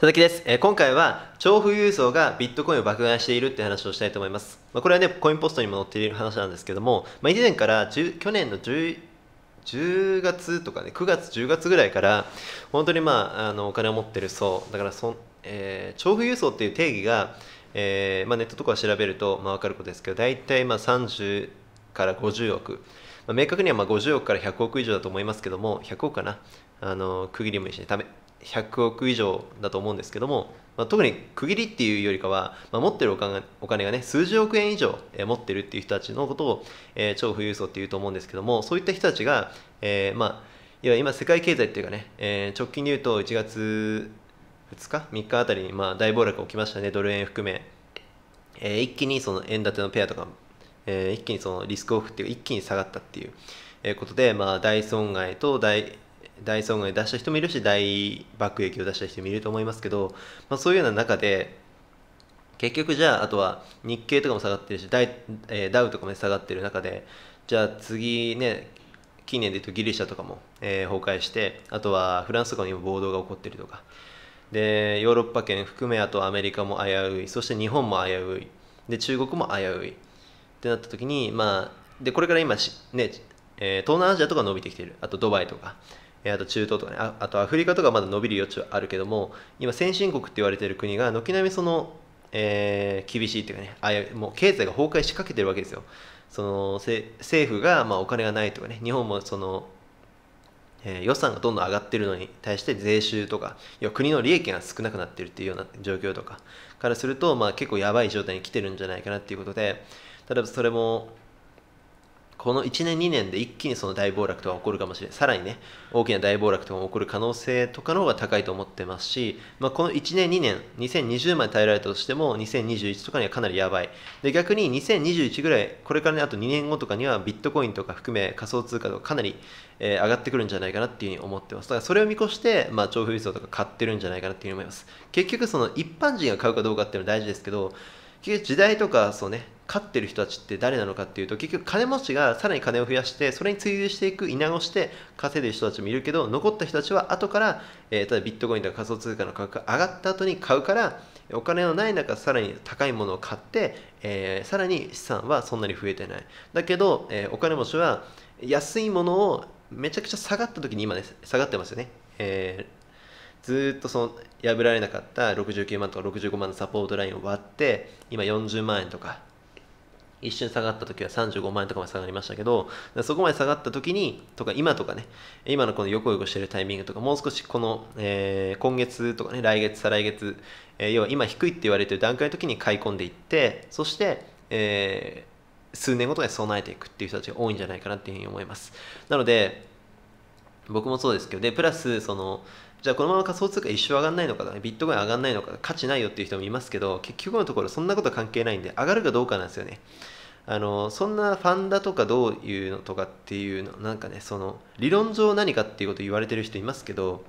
佐々木です、えー、今回は超富裕層がビットコインを爆買いしているって話をしたいと思います、まあ、これはねコインポストにも載っている話なんですけども、まあ、以前から去年の 10, 10月とかね9月10月ぐらいから本当にまああのお金を持ってる層だからそ、えー、超富裕層っていう定義が、えーまあ、ネットとか調べると、まあ、分かることですけど大体まあ30から50億ま明確にはま50億から100億以上だと思いますけども100億かなあの区切りもいいし、ね、100億以上だと思うんですけども、まあ、特に区切りっていうよりかは、まあ、持ってるお金お金がね数十億円以上、え持ってるっていう人たちのことを、えー、超富裕層っていうと思うんですけどもそういった人たちが、えー、まあいや今世界経済っていうかね、えー、直近で言うと1月2日3日あたりにまあ大暴落起きましたねドル円含め、えー、一気にその円建てのペアとか、えー、一気にそのリスクオフっていう一気に下がったっていうえことで、まあ、大損害と大大損害を出した人もいるし大爆撃を出した人もいると思いますけど、まあ、そういうような中で結局じゃああとは日経とかも下がってるしダイ、えー、ダウとかも下がってる中でじゃあ次ね近年で言うとギリシャとかも、えー、崩壊してあとはフランスとかにも暴動が起こってるとかでヨーロッパ圏含めあとアメリカも危ういそして日本も危ういで中国も危ういってなった時にまあでこれから今ね、えー、東南アジアとか伸びてきてるあとドバイとかえあと中東とかねああとアフリカとかまだ伸びる余地はあるけども今先進国って言われてる国が軒並みその、えー、厳しいっていうかねあもう経済が崩壊しかけてるわけですよその政府がまあお金がないとかね日本もその、えー、予算がどんどん上がってるのに対して税収とか要は国の利益が少なくなってるっていうような状況とかからすると、まあ、結構やばい状態に来てるんじゃないかなっていうことで例えばそれもこの1年2年で一気にその大暴落とか起こるかもしれないさらにね大きな大暴落とか起こる可能性とかの方が高いと思ってますし、まあ、この1年2年2020まで耐えられたとしても2021とかにはかなりやばいで逆に2021ぐらいこれからねあと2年後とかにはビットコインとか含め仮想通貨とかかなり、えー、上がってくるんじゃないかなっていうふうに思ってますだからそれを見越して、まあ、調布輸送とか買ってるんじゃないかなっていうふうに思います結局その一般人が買うかどうかっていうのは大事ですけど結局時代とかそうね勝ってる人たちって誰なのかっていうと結局金持ちがさらに金を増やしてそれに追随していく稲子して稼いでる人たちもいるけど残った人たちは後から、えー、ただビットコインとか仮想通貨の価格が上がった後に買うからお金のない中さらに高いものを買って、えー、さらに資産はそんなに増えてないだけど、えー、お金持ちは安いものをめちゃくちゃ下がった時に今ね下がってますよね、えーずっとその破られなかった69万とか65万のサポートラインを割って今40万円とか一瞬下がった時は35万円とかまで下がりましたけどそこまで下がった時にとか今とかね今のこの横横してるタイミングとかもう少しこの、えー、今月とかね来月再来月、えー、要は今低いって言われてる段階の時に買い込んでいってそして、えー、数年ごとに備えていくっていう人たちが多いんじゃないかなっていうふうに思いますなので僕もそうですけどでプラスそのじゃあこのまま仮想通貨一生上がらないのか、ビットコイン上がらないのか、価値ないよっていう人もいますけど、結局のところそんなこと関係ないんで、上がるかどうかなんですよね。あのそんなファンダとかどういうのとかっていうのなんかねその理論上何かっていうこと言われてる人いますけど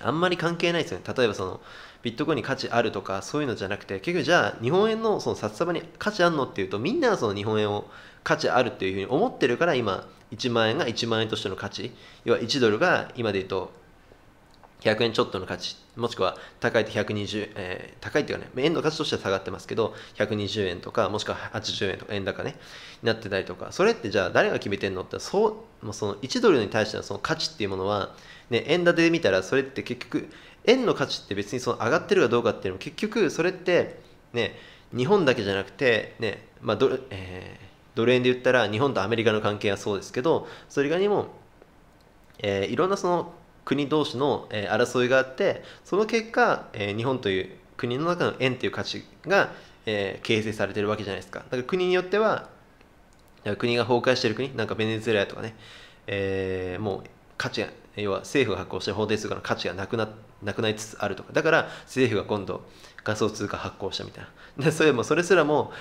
あんまり関係ないですよね例えばそのビットコインに価値あるとかそういうのじゃなくて結局じゃあ日本円のその札束に価値あるのっていうとみんながその日本円を価値あるっていうふうに思ってるから今1万円が1万円としての価値要は1ドルが今で言うと100円ちょっとの価値、もしくは高いと120、えー、高いっていうかね、円の価値としては下がってますけど、120円とか、もしくは80円とか、円高ね、になってたりとか、それってじゃあ誰が決めてんのって、そう、もうその1ドルに対してのその価値っていうものは、ね、円建てで見たら、それって結局、円の価値って別にその上がってるかどうかっていうのも、結局、それって、ね、日本だけじゃなくて、ね、まあドル、えー、ドル円で言ったら、日本とアメリカの関係はそうですけど、それ以外にも、えー、いろんなその国同士の、え争いがあってその結果、え日本という国の中の円という価値が、え形成されてるわけじゃないですかだから国によっては国が崩壊してる国なんかベネズエラとかね、えー、もう価値が要は政府が発行して法定通貨の価値がなくななくなりつつあるとかだから政府が今度仮想通貨発行したみたいなでそれもそれすらも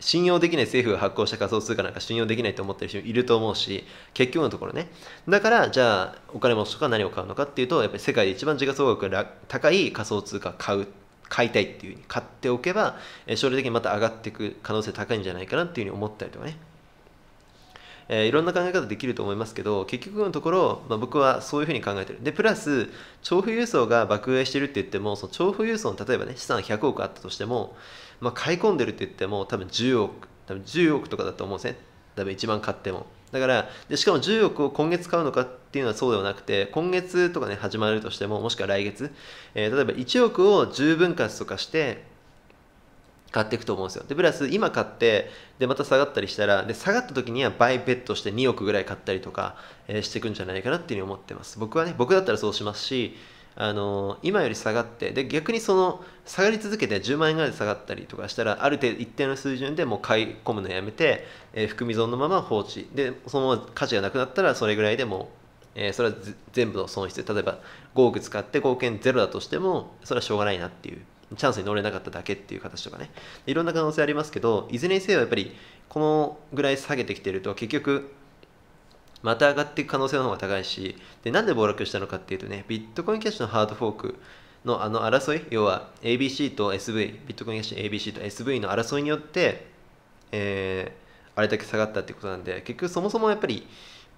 信用できない政府が発行した仮想通貨なんか信用できないと思ってる人いると思うし結局のところねだからじゃあお金持ちとか何を買うのかっていうとやっぱり世界で一番時価総額が高い仮想通貨買う買いたいっていうふうに買っておけば将来的にまた上がっていく可能性高いんじゃないかなっていうふうに思ったりとかねえー、いろんな考え方できると思いますけど結局のところ、まあ、僕はそういうふうに考えてるでプラス調布郵送が爆買いしてるって言ってもその調布郵送の例えばね資産100億あったとしてもまあ、買い込んでるって言っても多分10億多分10億とかだと思うんですね多分一番買ってもだからでしかも10億を今月買うのかっていうのはそうではなくて今月とかね始まるとしてももしくは来月、えー、例えば1億を10分割とかして買っていくと思うんですよでプラス今買ってでまた下がったりしたらで下がった時には倍ベットして2億ぐらい買ったりとか、えー、していくんじゃないかなっていうふうに思ってます僕はね僕だったらそうしますしあの今より下がってで逆にその下がり続けて10万円ぐらいで下がったりとかしたらある程度一定の水準でもう買い込むのやめて、えー、含み損のまま放置でそのまま価値がなくなったらそれぐらいでもえー、それは全部の損失例えば5億使って合計ゼロだとしてもそれはしょうがないなっていうチャンスに乗れなかっただけっていう形とかねいろんな可能性ありますけどいずれにせよやっぱりこのぐらい下げてきてると結局また上がっていく可能性の方が高いしでなんで暴落したのかっていうとねビットコインキャッシュのハードフォークのあの争い要は ABC と SV ビットコインキャッシュ ABC と SV の争いによって、えー、あれだけ下がったってことなんで結局そもそもやっぱり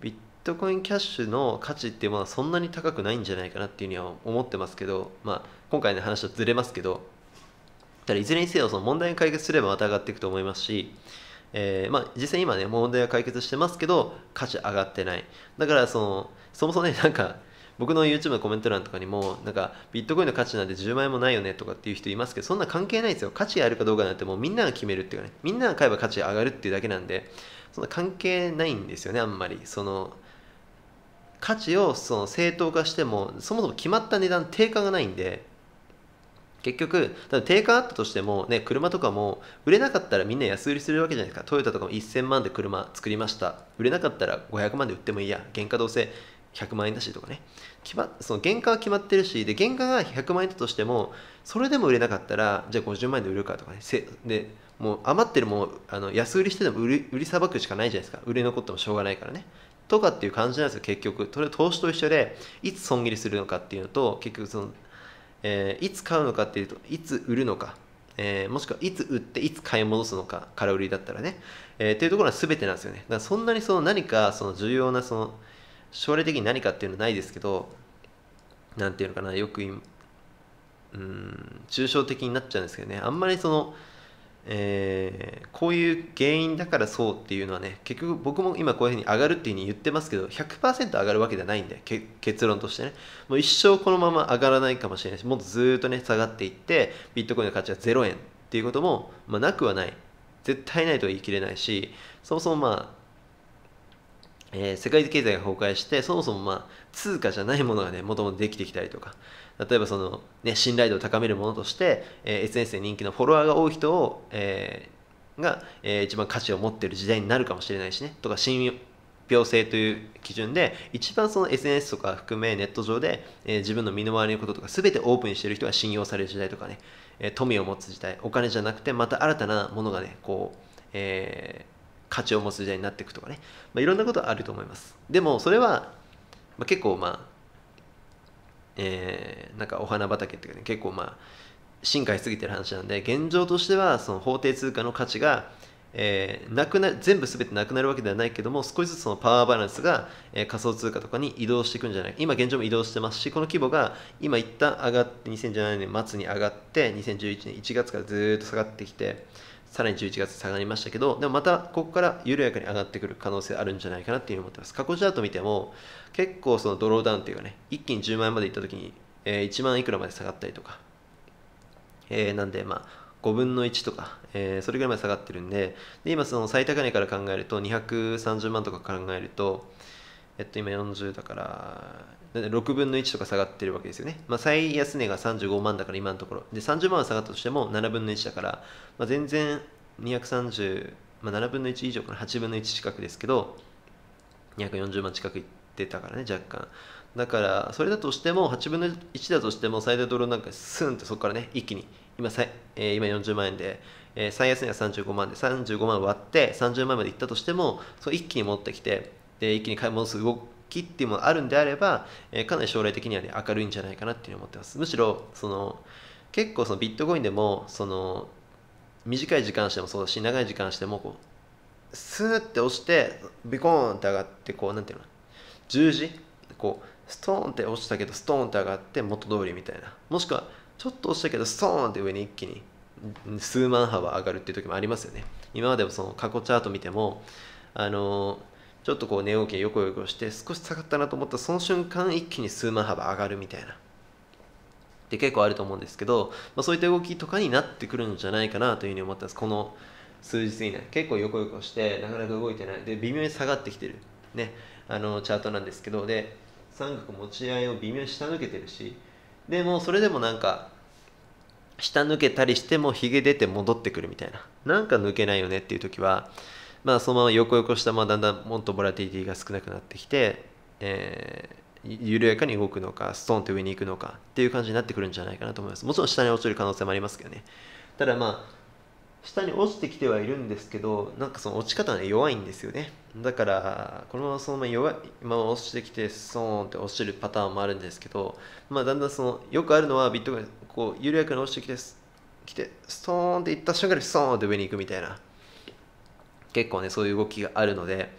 ビットコインキャッシュの価値っていうものはそんなに高くないんじゃないかなっていうには思ってますけど、まあ、今回の話はずれますけどただいずれにせよその問題を解決すればまた上がっていくと思いますしえー、まあ、実際今ね問題は解決してますけど価値上がってないだからそのそもそもねなんか僕の YouTube のコメント欄とかにもなんかビットコインの価値なんて10万円もないよねとかっていう人いますけどそんな関係ないですよ価値あるかどうかなんてもうみんなが決めるっていうかねみんなが買えば価値上がるっていうだけなんでそんな関係ないんですよねあんまりその価値をその正当化してもそもそも決まった値段定価がないんで結局、定価あったとしても、ね、車とかも売れなかったらみんな安売りするわけじゃないですか。トヨタとかも1000万で車作りました。売れなかったら500万で売ってもいいや。原価どうせ100万円だしとかね。決まその原価は決まってるし、で、原価が100万円だとしても、それでも売れなかったら、じゃあ50万円で売るかとかね。で、もう余ってるもあの安売りしてでも売り売りさばくしかないじゃないですか。売れ残ってもしょうがないからね。とかっていう感じなんですよ、結局。それ投資と一緒で、いつ損切りするのかっていうのと、結局その、えー、いつ買うのかっていうといつ売るのか、えー、もしくはいつ売っていつ買い戻すのか空売りだったらね、えー、っていうところは全てなんですよねだからそんなにその何かその重要なその将来的に何かっていうのはないですけど何て言うのかなよくうん抽象的になっちゃうんですけどねあんまりそのえー、こういう原因だからそうっていうのはね結局僕も今こういうふうに上がるっていうふうに言ってますけど100%上がるわけじゃないんで結論としてねもう一生このまま上がらないかもしれないしもっとずっとね下がっていってビットコインの価値は0円っていうことも、まあ、なくはない絶対ないとは言い切れないしそもそもまあえー、世界経済が崩壊してそもそもまあ通貨じゃないものがねもともとできてきたりとか例えばその、ね、信頼度を高めるものとして、えー、SNS で人気のフォロワーが多い人を、えー、が、えー、一番価値を持ってる時代になるかもしれないしねとか信憑性という基準で一番その SNS とか含めネット上で、えー、自分の身の回りのこととかすべてオープンにしている人が信用される時代とかね、えー、富を持つ時代お金じゃなくてまた新たなものがねこう、えー、価値を持つ時代になっていくとかね、まあ、いろんなことあると思いますでもそれは、まあ、結構まあえー、なんかお花畑っていうかね結構まあ進化しすぎてる話なんで現状としてはその法定通貨の価値が、えー、なくな全部全てなくなるわけではないけども少しずつそのパワーバランスが、えー、仮想通貨とかに移動していくんじゃない今現状も移動してますしこの規模が今一旦上がって2017年末に上がって2011年1月からずっと下がってきてさらに11月下がりましたけど、でもまたここから緩やかに上がってくる可能性あるんじゃないかなっていうふうに思ってます。過去チャート見ても、結構そのドローダウンっていうかね、一気に10万円までいったときに、えー、1万いくらまで下がったりとか、えー、なんでまあ、5分の1とか、えー、それぐらいまで下がってるんで、で今その最高値から考えると、230万とか考えると、えっと今40だから、6分の1とか下がってるわけですよね。まあ、最安値が35万だから今のところ。で、30万下がったとしても7分の1だから、まあ、全然230、まあ、7分の1以上から8分の1近くですけど、240万近くいってたからね、若干。だから、それだとしても、8分の1だとしても、最大ドーなんかスンとそこからね、一気に、今さ、えー、今40万円で、えー、最安値が35万で、35万割って30万までいったとしても、そ一気に持ってきて、で、一気に買い戻す動きっていうものあるんであれば、えかなり将来的にはね明るいんじゃないかなっていう思ってますむしろその結構そのビットコインでもその短い時間してもそうだし長い時間してもこうスーって押してビコーンって上がってこうなんていうの十字こうストーンって落ちたけどストーンって上がって元通りみたいなもしくはちょっと押したけどストーンって上に一気に数万幅上がるっていう時もありますよね今までもその過去チャート見てもあのーちょっとこう寝起きでよこよこして少し下がったなと思ったその瞬間一気に数万幅上がるみたいなって結構あると思うんですけど、まあ、そういった動きとかになってくるんじゃないかなというふうに思ったんですこの数日以内結構よこよこしてなかなか動いてないで微妙に下がってきてるねあのチャートなんですけどで三角持ち合いを微妙に下抜けてるしでもそれでもなんか下抜けたりしてもヒゲ出て戻ってくるみたいななんか抜けないよねっていう時はまあ、そのまま横横したままだんだんもっとボラティリティが少なくなってきて、えー、緩やかに動くのかストンと上に行くのかっていう感じになってくるんじゃないかなと思いますもちろん下に落ちる可能性もありますけどねただまあ下に落ちてきてはいるんですけどなんかその落ち方が、ね、弱いんですよねだからこのままそのまま弱いまま落ちてきてストーンって落ちるパターンもあるんですけど、まあ、だんだんそのよくあるのはビットコインこう緩やかに落ちてきててストーンっていった瞬間にストーンって上に行くみたいな結構ねそういう動きがあるので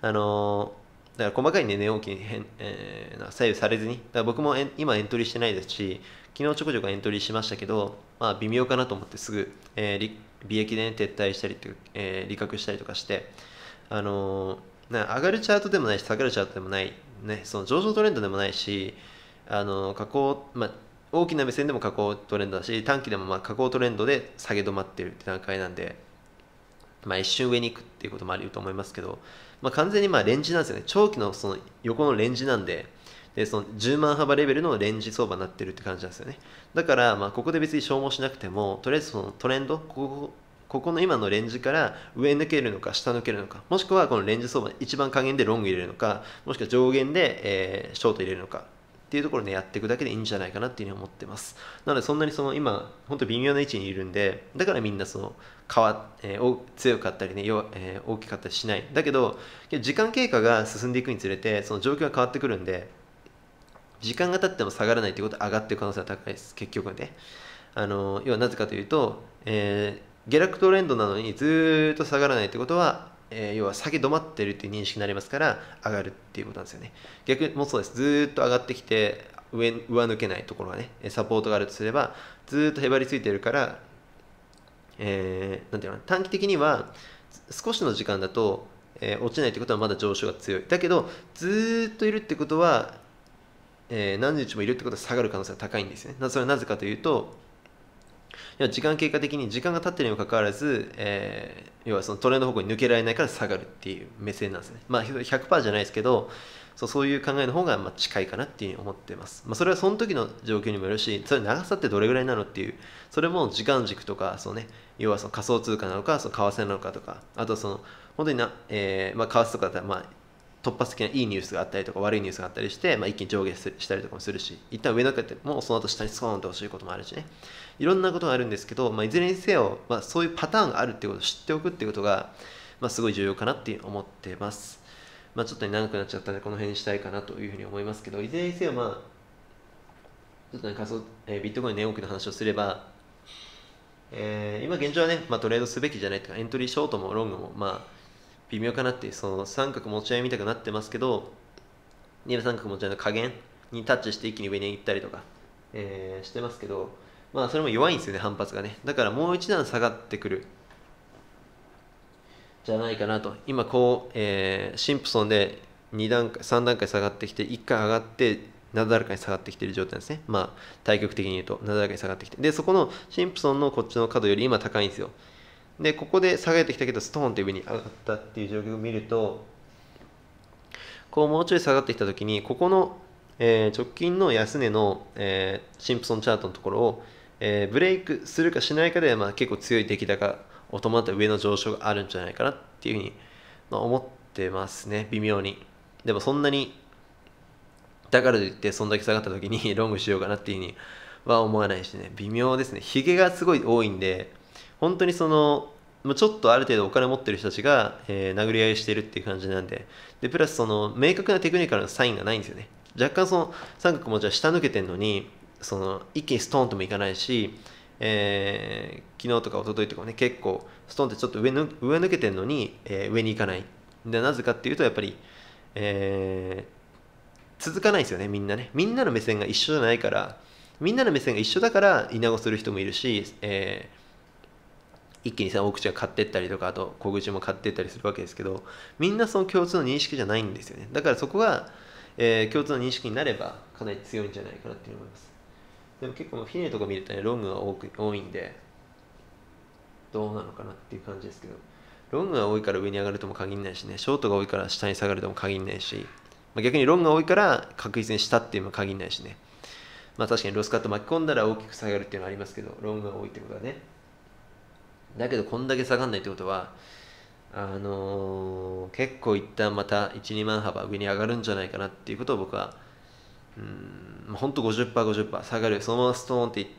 あのー、だから細かい、ね、値動きに変、えー、左右されずにだから僕も今エントリーしてないですし昨日ちょこちょこエントリーしましたけど、まあ、微妙かなと思ってすぐ、えー、利益で、ね、撤退したりと、えー、利確したりとかして、あのー、な上がるチャートでもないし下がるチャートでもない、ね、その上昇トレンドでもないし、あのー、下まあ、大きな目線でも下降トレンドだし短期でもまあ下降トレンドで下げ止まってるって段階なんで。まあ、一瞬上に行くっていうこともあり得ると思いますけど、まあ、完全にまあレンジなんですよね長期のその横のレンジなんででその10万幅レベルのレンジ相場になってるって感じなんですよねだからまあここで別に消耗しなくてもとりあえずそのトレンドここここの今のレンジから上抜けるのか下抜けるのかもしくはこのレンジ相場一番下限でロング入れるのかもしくは上限で、えショート入れるのかっていうところで、ね、やっていくだけでいいんじゃないかなっていうふうに思ってますなのでそんなにその今本当微妙な位置にいるんでだからみんなその変わ、えー、強かったりね、えー、大きかったりしないだけど時間経過が進んでいくにつれてその状況が変わってくるんで時間が経っても下がらないということは上がっていく可能性が高いです結局ねあの要はなぜかというと、えー、下落トレンドなのにずっと下がらないということはえー、要は下げ止まってるっていう認識になりますから上がるっていうことなんですよね逆もそうですずっと上がってきて上上抜けないところがねサポートがあるとすればずっとへばりついてるからえー、ていうの短期的には少しの時間だと、えー、落ちないってことはまだ上昇が強いだけどずっといるってことは、えー、何日もいるってことは下がる可能性が高いんですねそれはなぜかというと時間経過的に時間が経ってるにもかかわらず、えー、要はそのトレンド方向に抜けられないから下がるっていう目線なんですねまあ100%じゃないですけどそうそういう考えの方がまあ近いかなっていうう思ってます、まあ、それはその時の状況にもよるしそれ長さってどれぐらいなのっていうそれも時間軸とかそう、ね、要はその仮想通貨なのかその為替なのかとかあとその本当にな、えーまあ、為替とかだったらまあ突発的ないいニュースがあったりとか悪いニュースがあったりして、まあ、一気に上下したりとかもするし一旦上の中て、もその後下にスコーンと落しることもあるしねいろんなことがあるんですけど、まあ、いずれにせよ、まあ、そういうパターンがあるっていうことを知っておくっていうことが、まあ、すごい重要かなって思ってます。まあ、ちょっと長くなっちゃったんでこの辺にしたいかなというふうに思いますけどいずれにせよまあちょっとね仮想、えー、ビットコイン値動きの話をすれば、えー、今現状はね、まあ、トレードすべきじゃないとかエントリーショートもロングもまあ微妙かなってその三角持ち合いみたくなってますけど二三角持ち合いの加減にタッチして一気に上に行ったりとか、えー、してますけどまあそれも弱いんですよね反発がねだからもう一段下がってくるじゃないかなと今こう、えー、シンプソンで2段階3段階下がってきて1回上がってなだらかに下がってきてる状態ですねまあ対極的に言うとなだらかに下がってきてでそこのシンプソンのこっちの角より今高いんですよでここで下げてきたけどストーンって上に上がったっていう状況を見るとこうもうちょい下がってきた時にここの、えー、直近の安値の、えー、シンプソンチャートのところを、えー、ブレイクするかしないかで、まあ、結構強い出来高を伴った上の上昇があるんじゃないかなっていうふうに、まあ、思ってますね微妙にでもそんなにだからといってそんだけ下がった時に ロングしようかなっていうふうには思わないしね微妙ですねヒゲがすごい多いんで本当にそのちょっとある程度お金持ってる人たちが、えー、殴り合いしてるっていう感じなんででプラスその明確なテクニカルのサインがないんですよね若干その三角もじゃあ下抜けてんのにその一気にストーンともいかないしえー、昨日とか一昨日とかもね結構ストンってちょっと上抜上抜けてるのに、えー、上に行かないでなぜかっていうとやっぱり、えー、続かないですよねみんなねみんなの目線が一緒じゃないからみんなの目線が一緒だからナゴする人もいるし、えー、一気にさ大口が買ってったりとかあと小口も買ってったりするわけですけどみんなその共通の認識じゃないんですよねだからそこが、えー、共通の認識になればかなり強いんじゃないかなって思いますでも結構フィネとか見るとねロングが多く多いんでどうなのかなっていう感じですけどロングが多いから上に上がるとも限らないしねショートが多いから下に下がるとも限らないし、まあ、逆にロングが多いから確実に下っていうのも限らないしねまあ確かにロスカット巻き込んだら大きく下がるっていうのはありますけどロングが多いってことはねだけどこんだけ下がんないってことはあのー、結構一旦また12万幅上に上がるんじゃないかなっていうことを僕はうんほん 50%50% 50下がるそのままストーンって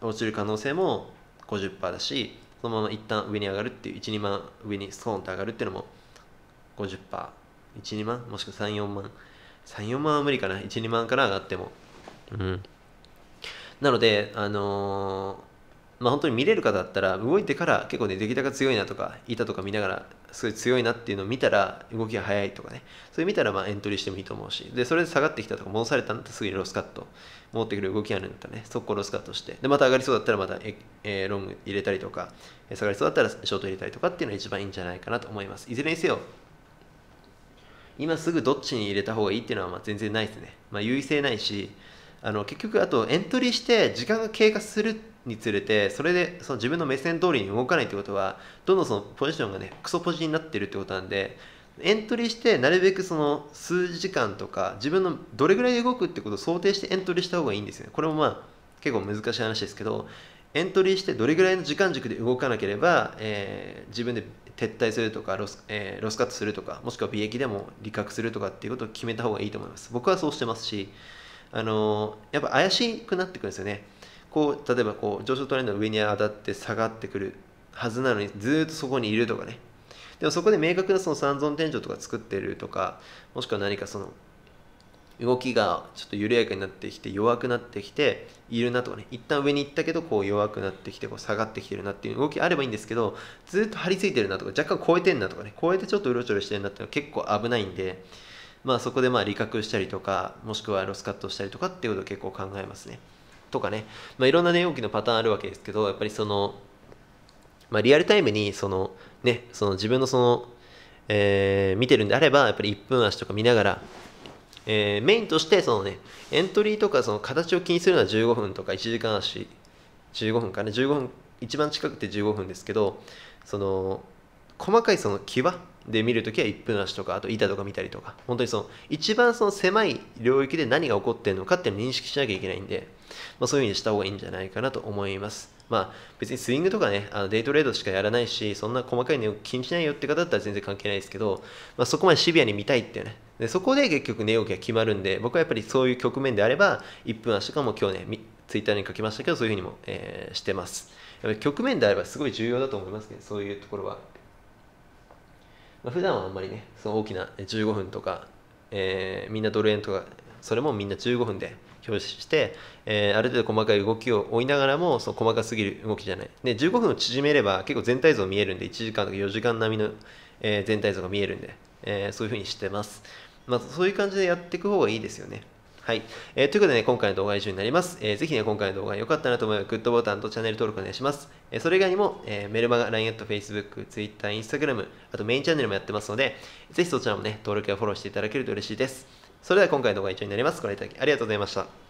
落ちる可能性も50%だしそのまま一旦上に上がるっていう12万上にストーンって上がるっていうのも 50%12 万もしくは34万34万は無理かな12万から上がってもうんなのであのーまあ、本当に見れる方だったら動いてから結構ね出来高強いなとか板とか見ながらすごい強いなっていうのを見たら動きが速いとかねそれ見たらまあエントリーしてもいいと思うしでそれで下がってきたとか戻されたんだったらすぐにロスカット戻ってくる動きがあるんだったらね速攻ロスカットしてでまた上がりそうだったらまたえ、えー、ロング入れたりとか下がりそうだったらショート入れたりとかっていうのが一番いいんじゃないかなと思いますいずれにせよ今すぐどっちに入れた方がいいっていうのはまあ全然ないですね、まあ、優位性ないしあの結局あとエントリーして時間が経過するにつれてそれでその自分の目線通りに動かないってことはどんどんそのポジションがねクソポジになってるってことなんでエントリーしてなるべくその数時間とか自分のどれぐらいで動くってことを想定してエントリーした方がいいんですよねこれもまあ結構難しい話ですけどエントリーしてどれぐらいの時間軸で動かなければ、えー、自分で撤退するとかロス,、えー、ロスカットするとかもしくは利益でも利確するとかっていうことを決めた方がいいと思います僕はそうしてますしあのやっぱ怪しくなってくるんですよねこう例えばこう上昇トレンドの上に当たって下がってくるはずなのにずっとそこにいるとかねでもそこで明確なその三尊天井とか作ってるとかもしくは何かその動きがちょっと緩やかになってきて弱くなってきているなとかね一旦上に行ったけどこう弱くなってきてこう下がってきてるなっていう動きあればいいんですけどずっと張り付いてるなとか若干超えてんなとかね超えてちょっとうろちょろしてるなっていうのは結構危ないんでまあ、そこでまあ利確したりとかもしくはロスカットしたりとかっていうことを結構考えますね。とかね、まあ、いろんな値動きのパターンあるわけですけどやっぱりその、まあ、リアルタイムにその、ね、その自分のその、えー、見てるんであればやっぱり1分足とか見ながら、えー、メインとしてその、ね、エントリーとかその形を気にするのは15分とか1時間足15分かな15分一番近くて15分ですけどその細かいその際で見るときは1分足とかあと板とか見たりとか本当にその一番その狭い領域で何が起こってるのかっていうのを認識しなきゃいけないんで、まあ、そういうふうにした方がいいんじゃないかなと思いますまあ別にスイングとかねあのデイトレードしかやらないしそんな細かい値を気にしないよって方だったら全然関係ないですけど、まあ、そこまでシビアに見たいってねでそこで結局値動きが決まるんで僕はやっぱりそういう局面であれば1分足とかも今日ねツイッターに書きましたけどそういうふうにも、えー、してますやっぱり局面であればすごい重要だと思いますねそういうところはまあ、普段はあんまりねその大きな15分とか、えー、みんなドル円とかそれもみんな15分で表示して、えー、ある程度細かい動きを追いながらもその細かすぎる動きじゃないで15分を縮めれば結構全体像見えるんで1時間とか4時間並みの、えー、全体像が見えるんで、えー、そういうふうにしてます、まあ、そういう感じでやっていく方がいいですよねはい。えー、ということでね、今回の動画は以上になります。えー、ぜひね、今回の動画が良かったなと思えば、グッドボタンとチャンネル登録お願いします。えー、それ以外にも、えー、メルマガ、LINE アット、Facebook、Twitter、Instagram、あとメインチャンネルもやってますので、ぜひそちらもね、登録やフォローしていただけると嬉しいです。それでは今回の動画は以上になります。ご覧いただきありがとうございました。